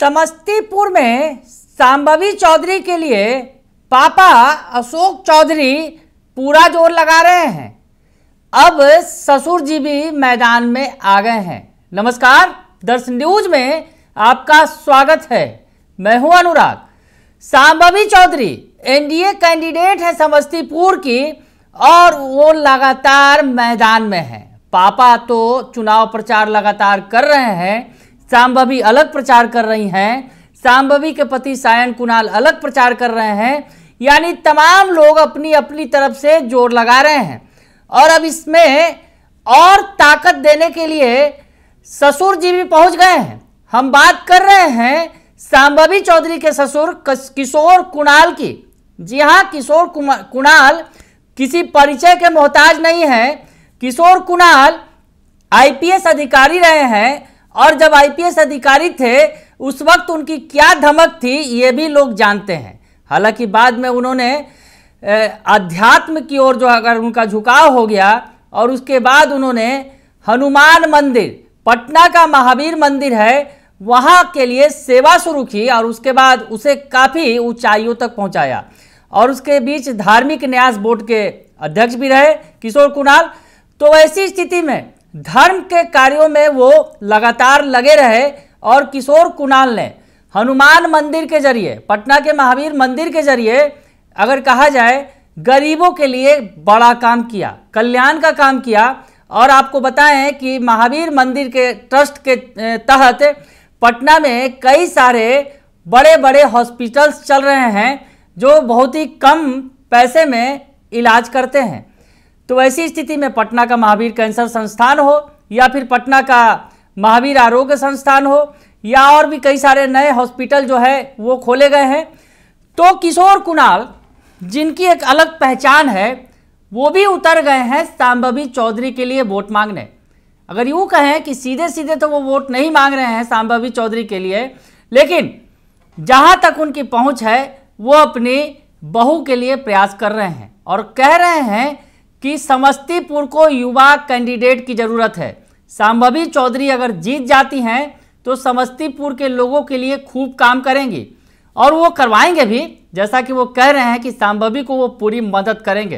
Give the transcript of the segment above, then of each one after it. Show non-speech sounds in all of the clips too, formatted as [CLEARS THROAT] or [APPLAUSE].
समस्तीपुर में सांभवी चौधरी के लिए पापा अशोक चौधरी पूरा जोर लगा रहे हैं अब ससुर जी भी मैदान में आ गए हैं नमस्कार दर्श न्यूज में आपका स्वागत है मैं हूं अनुराग सांभवी चौधरी एनडीए कैंडिडेट है समस्तीपुर की और वो लगातार मैदान में है पापा तो चुनाव प्रचार लगातार कर रहे हैं सांबवी अलग प्रचार कर रही हैं सांबवी के पति सायन कुणाल अलग प्रचार कर रहे हैं यानी तमाम लोग अपनी अपनी तरफ से जोर लगा रहे हैं और अब इसमें और ताकत देने के लिए ससुर जी भी पहुंच गए हैं हम बात कर रहे हैं सांबवी चौधरी के ससुर किशोर कुणाल की जी हाँ किशोर कुणाल किसी परिचय के मोहताज नहीं है किशोर कुणाल आईपीएस अधिकारी रहे हैं और जब आईपीएस अधिकारी थे उस वक्त उनकी क्या धमक थी ये भी लोग जानते हैं हालांकि बाद में उन्होंने अध्यात्म की ओर जो अगर उनका झुकाव हो गया और उसके बाद उन्होंने हनुमान मंदिर पटना का महावीर मंदिर है वहाँ के लिए सेवा शुरू की और उसके बाद उसे काफ़ी ऊंचाइयों तक पहुँचाया और उसके बीच धार्मिक न्यास बोर्ड के अध्यक्ष भी रहे किशोर कुणाल तो ऐसी स्थिति में धर्म के कार्यों में वो लगातार लगे रहे और किशोर कुणाल ने हनुमान मंदिर के जरिए पटना के महावीर मंदिर के जरिए अगर कहा जाए गरीबों के लिए बड़ा काम किया कल्याण का काम किया और आपको बताएं कि महावीर मंदिर के ट्रस्ट के तहत पटना में कई सारे बड़े बड़े हॉस्पिटल्स चल रहे हैं जो बहुत ही कम पैसे में इलाज करते हैं तो ऐसी स्थिति में पटना का महावीर कैंसर संस्थान हो या फिर पटना का महावीर आरोग्य संस्थान हो या और भी कई सारे नए हॉस्पिटल जो है वो खोले गए हैं तो किशोर कुणाल जिनकी एक अलग पहचान है वो भी उतर गए हैं सांबवी चौधरी के लिए वोट मांगने अगर यूँ कहें कि सीधे सीधे तो वो वोट नहीं मांग रहे हैं सांबवी चौधरी के लिए लेकिन जहाँ तक उनकी पहुँच है वो अपनी बहू के लिए प्रयास कर रहे हैं और कह रहे हैं कि समस्तीपुर को युवा कैंडिडेट की ज़रूरत है सांभवी चौधरी अगर जीत जाती हैं तो समस्तीपुर के लोगों के लिए खूब काम करेंगी और वो करवाएंगे भी जैसा कि वो कह रहे हैं कि सांभवी को वो पूरी मदद करेंगे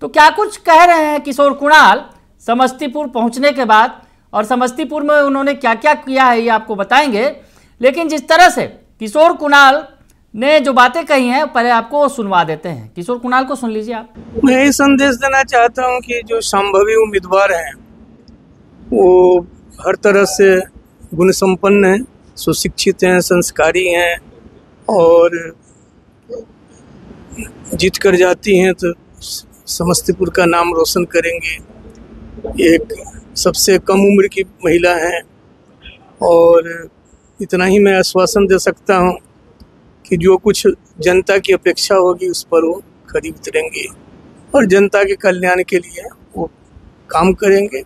तो क्या कुछ कह रहे हैं किशोर कुणाल समस्तीपुर पहुंचने के बाद और समस्तीपुर में उन्होंने क्या क्या किया है ये आपको बताएंगे लेकिन जिस तरह से किशोर कुणाल ने जो बातें कही हैं पहले आपको सुनवा देते हैं किशोर कुणाल को सुन लीजिए आप मैं ये संदेश देना चाहता हूँ कि जो संभवी उम्मीदवार हैं वो हर तरह से गुण संपन्न हैं सुशिक्षित हैं संस्कारी हैं और जीत कर जाती हैं तो समस्तीपुर का नाम रोशन करेंगे एक सबसे कम उम्र की महिला हैं और इतना ही मैं आश्वासन दे सकता हूँ कि जो कुछ जनता की अपेक्षा होगी उस पर वो खरी उतरेंगे और जनता के कल्याण के लिए वो काम करेंगे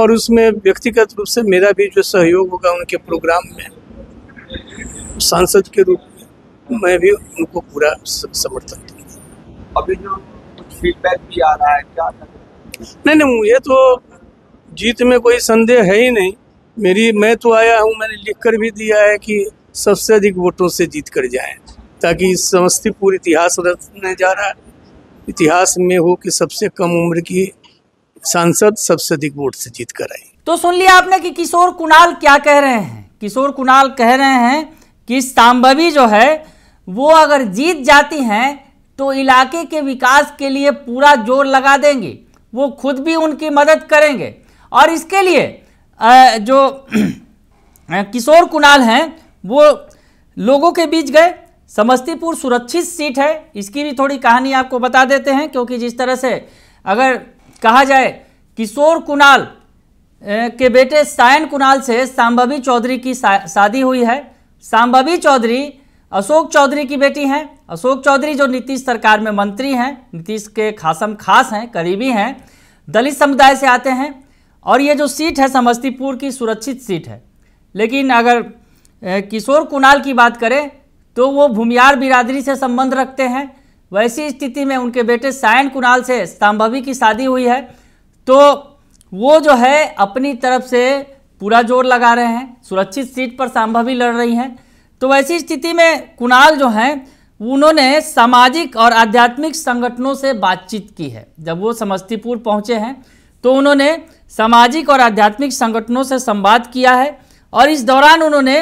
और उसमें व्यक्तिगत रूप से मेरा भी जो सहयोग होगा उनके प्रोग्राम में सांसद के रूप में मैं भी उनको पूरा समर्थन अभी जो फीडबैक भी आ रहा है क्या नहीं नहीं ये तो जीत में कोई संदेह है ही नहीं मेरी मैं तो आया हूँ मैंने लिख कर भी दिया है कि सबसे अधिक वोटों से जीत कर जाए ताकि समस्तीपुर इतिहास रचने जा रहा है इतिहास में हो कि सबसे कम उम्र की सांसद सबसे अधिक वोट से जीत कर आई तो सुन लिया आपने कि किशोर कुणाल क्या कह रहे हैं किशोर कुणाल कह रहे हैं कि सांभवी जो है वो अगर जीत जाती हैं तो इलाके के विकास के लिए पूरा जोर लगा देंगे वो खुद भी उनकी मदद करेंगे और इसके लिए जो [CLEARS THROAT] किशोर कुणाल हैं वो लोगों के बीच गए समस्तीपुर सुरक्षित सीट है इसकी भी थोड़ी कहानी आपको बता देते हैं क्योंकि जिस तरह से अगर कहा जाए किशोर कुणाल के बेटे सायन कुणाल से सांभवी चौधरी की शादी हुई है सांभवी चौधरी अशोक चौधरी की बेटी हैं अशोक चौधरी जो नीतीश सरकार में मंत्री हैं नीतीश के खासम खास हैं करीबी हैं दलित समुदाय से आते हैं और ये जो सीट है समस्तीपुर की सुरक्षित सीट है लेकिन अगर किशोर कुणाल की बात करें तो वो भूमियार बिरादरी से संबंध रखते हैं वैसी स्थिति में उनके बेटे सायन कुणाल से सांभवी की शादी हुई है तो वो जो है अपनी तरफ से पूरा जोर लगा रहे हैं सुरक्षित सीट पर सांभवी लड़ रही हैं तो वैसी स्थिति में कुणाल जो हैं उन्होंने सामाजिक और आध्यात्मिक संगठनों से बातचीत की है जब वो समस्तीपुर पहुँचे हैं तो उन्होंने सामाजिक और आध्यात्मिक संगठनों से संवाद किया है और इस दौरान उन्होंने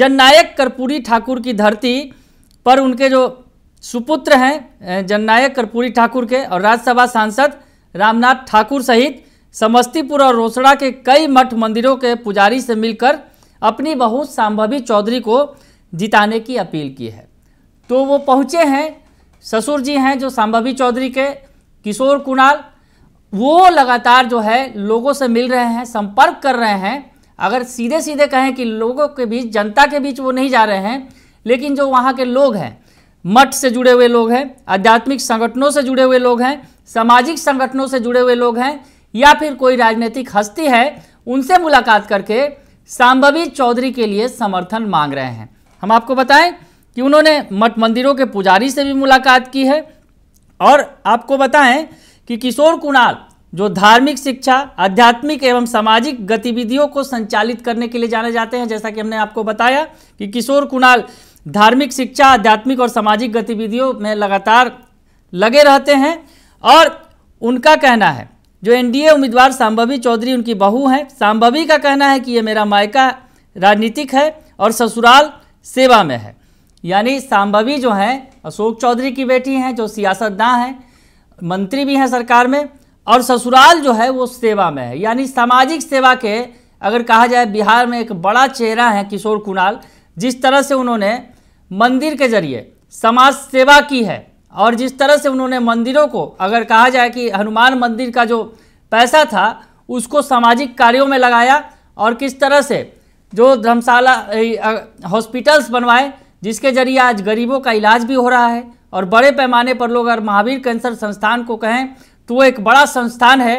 जननायक कर्पूरी ठाकुर की धरती पर उनके जो सुपुत्र हैं जननायक कर्पूरी ठाकुर के और राज्यसभा सांसद रामनाथ ठाकुर सहित समस्तीपुर और रोसड़ा के कई मठ मंदिरों के पुजारी से मिलकर अपनी बहू सांभवी चौधरी को जिताने की अपील की है तो वो पहुँचे हैं ससुर जी हैं जो सांभवी चौधरी के किशोर कुणाल वो लगातार जो है लोगों से मिल रहे हैं संपर्क कर रहे हैं अगर सीधे सीधे कहें कि लोगों के बीच जनता के बीच वो नहीं जा रहे हैं लेकिन जो वहाँ के लोग हैं मठ से जुड़े हुए लोग हैं आध्यात्मिक संगठनों से जुड़े हुए लोग हैं सामाजिक संगठनों से जुड़े हुए लोग हैं या फिर कोई राजनीतिक हस्ती है उनसे मुलाकात करके सांभवी चौधरी के लिए समर्थन मांग रहे हैं हम आपको बताएं कि उन्होंने मठ मंदिरों के पुजारी से भी मुलाकात की है और आपको बताएं कि किशोर कुणाल जो धार्मिक शिक्षा आध्यात्मिक एवं सामाजिक गतिविधियों को संचालित करने के लिए जाने जाते हैं जैसा कि हमने आपको बताया कि किशोर कुणाल धार्मिक शिक्षा आध्यात्मिक और सामाजिक गतिविधियों में लगातार लगे रहते हैं और उनका कहना है जो एनडीए उम्मीदवार सांभवी चौधरी उनकी बहू हैं सांभवी का कहना है कि ये मेरा मायका राजनीतिक है और ससुराल सेवा में है यानी सांभवी जो हैं अशोक चौधरी की बेटी हैं जो सियासतदान हैं मंत्री भी हैं सरकार में और ससुराल जो है वो सेवा में है यानी सामाजिक सेवा के अगर कहा जाए बिहार में एक बड़ा चेहरा है किशोर कुणाल जिस तरह से उन्होंने मंदिर के जरिए समाज सेवा की है और जिस तरह से उन्होंने मंदिरों को अगर कहा जाए कि हनुमान मंदिर का जो पैसा था उसको सामाजिक कार्यों में लगाया और किस तरह से जो धर्मशाला हॉस्पिटल्स बनवाए जिसके जरिए आज गरीबों का इलाज भी हो रहा है और बड़े पैमाने पर लोग अगर महावीर कैंसर संस्थान को कहें तो वो एक बड़ा संस्थान है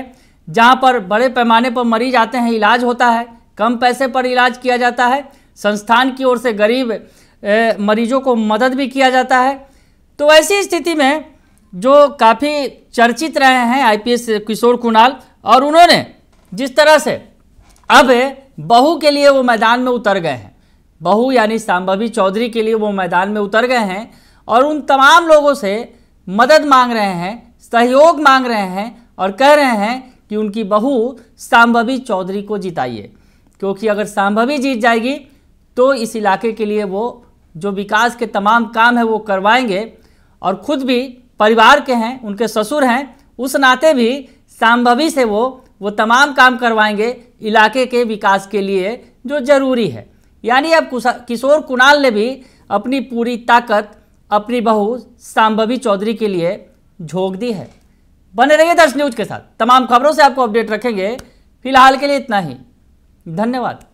जहाँ पर बड़े पैमाने पर मरीज आते हैं इलाज होता है कम पैसे पर इलाज किया जाता है संस्थान की ओर से गरीब ए, मरीजों को मदद भी किया जाता है तो ऐसी स्थिति में जो काफ़ी चर्चित रहे हैं आईपीएस किशोर कुणाल और उन्होंने जिस तरह से अब बहू के लिए वो मैदान में उतर गए हैं बहू यानी सांभवी चौधरी के लिए वो मैदान में उतर गए हैं और उन तमाम लोगों से मदद मांग रहे हैं सहयोग मांग रहे हैं और कह रहे हैं कि उनकी बहू सांभवी चौधरी को जिताइए क्योंकि अगर सांभवी जीत जाएगी तो इस इलाके के लिए वो जो विकास के तमाम काम है वो करवाएंगे और ख़ुद भी परिवार के हैं उनके ससुर हैं उस नाते भी सांभवी से वो वो तमाम काम करवाएंगे इलाके के विकास के लिए जो ज़रूरी है यानी अब किशोर कुणाल ने भी अपनी पूरी ताकत अपनी बहू सांभवी चौधरी के लिए झोंक दी है बने रहिए दर्श न्यूज के साथ तमाम खबरों से आपको अपडेट रखेंगे फिलहाल के लिए इतना ही धन्यवाद